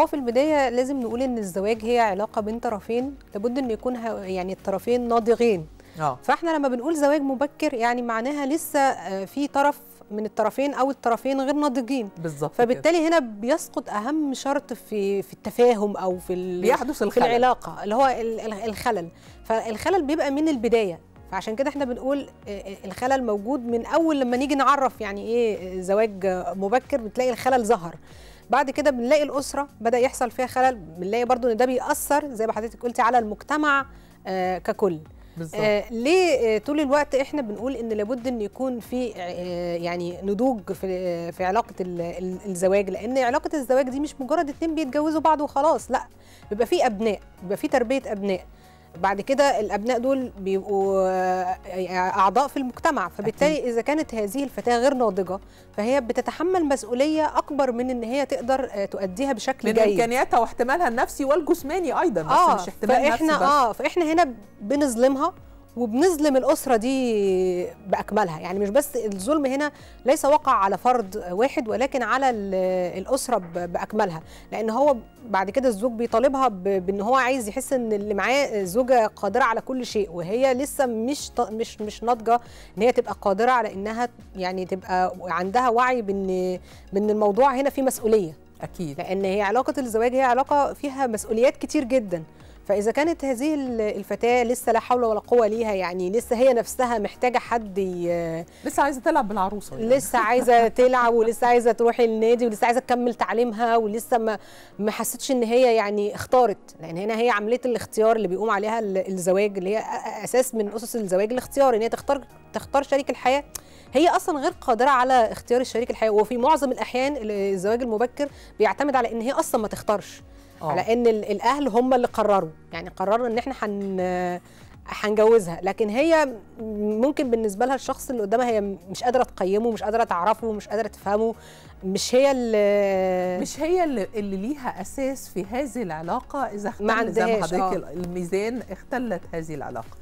هو في البداية لازم نقول إن الزواج هي علاقة بين طرفين لابد إن يكون يعني الطرفين ناضجين أوه. فاحنا لما بنقول زواج مبكر يعني معناها لسه آه، في طرف من الطرفين او الطرفين غير ناضجين بالظبط فبالتالي كده. هنا بيسقط اهم شرط في في التفاهم او في بيحدث الخلل. في العلاقه اللي هو الخلل فالخلل بيبقى من البدايه فعشان كده احنا بنقول آه، آه، الخلل موجود من اول لما نيجي نعرف يعني ايه زواج مبكر بتلاقي الخلل ظهر بعد كده بنلاقي الاسره بدا يحصل فيها خلل بنلاقي برضو ان ده بيأثر زي ما حضرتك قلتي على المجتمع آه ككل بالظبط آه ليه آه طول الوقت احنا بنقول ان لابد ان يكون في آه يعني نضوج في آه في علاقه الزواج لان علاقه الزواج دي مش مجرد اتنين بيتجوزوا بعض وخلاص لا بيبقى في ابناء بيبقى في تربيه ابناء بعد كده الابناء دول بيبقوا آه، اعضاء في المجتمع فبالتالي اذا كانت هذه الفتاه غير ناضجه فهي بتتحمل مسؤوليه اكبر من ان هي تقدر آه، تؤديها بشكل من جيد من امكانياتها واحتمالها النفسي والجسماني ايضا بس آه مش احتمال فإحنا نفسي بس. اه فاحنا هنا بنظلمها وبنظلم الاسره دي باكملها يعني مش بس الظلم هنا ليس وقع على فرد واحد ولكن على الاسره باكملها لان هو بعد كده الزوج بيطالبها بان هو عايز يحس ان اللي معاه زوجه قادره على كل شيء وهي لسه مش مش مش ناضجه ان هي تبقى قادره على انها يعني تبقى عندها وعي بان بان الموضوع هنا فيه مسؤوليه اكيد لان هي علاقه الزواج هي علاقه فيها مسؤوليات كتير جدا فاذا كانت هذه الفتاه لسه لا حول ولا قوه ليها يعني لسه هي نفسها محتاجه حد ي... لسه عايزه تلعب بالعروسه يعني. لسه عايزه تلعب ولسه عايزه تروح النادي ولسه عايزه تكمل تعليمها ولسه ما ما حسيتش ان هي يعني اختارت لان هنا هي عمليه الاختيار اللي بيقوم عليها الزواج اللي هي اساس من اسس الزواج الاختيار ان هي تختار تختار شريك الحياه هي اصلا غير قادره على اختيار الشريك الحياه وفي معظم الاحيان الزواج المبكر بيعتمد على ان هي اصلا ما تختارش أوه. على ان الاهل هم اللي قرروا يعني قرروا ان احنا هن هنجوزها لكن هي ممكن بالنسبه لها الشخص اللي قدامها هي مش قادره تقيمه مش قادره تعرفه مش قادره تفهمه مش هي اللي مش هي اللي, اللي ليها اساس في هذه العلاقه اذا اختل زي ما حضرتك آه. الميزان اختلت هذه العلاقه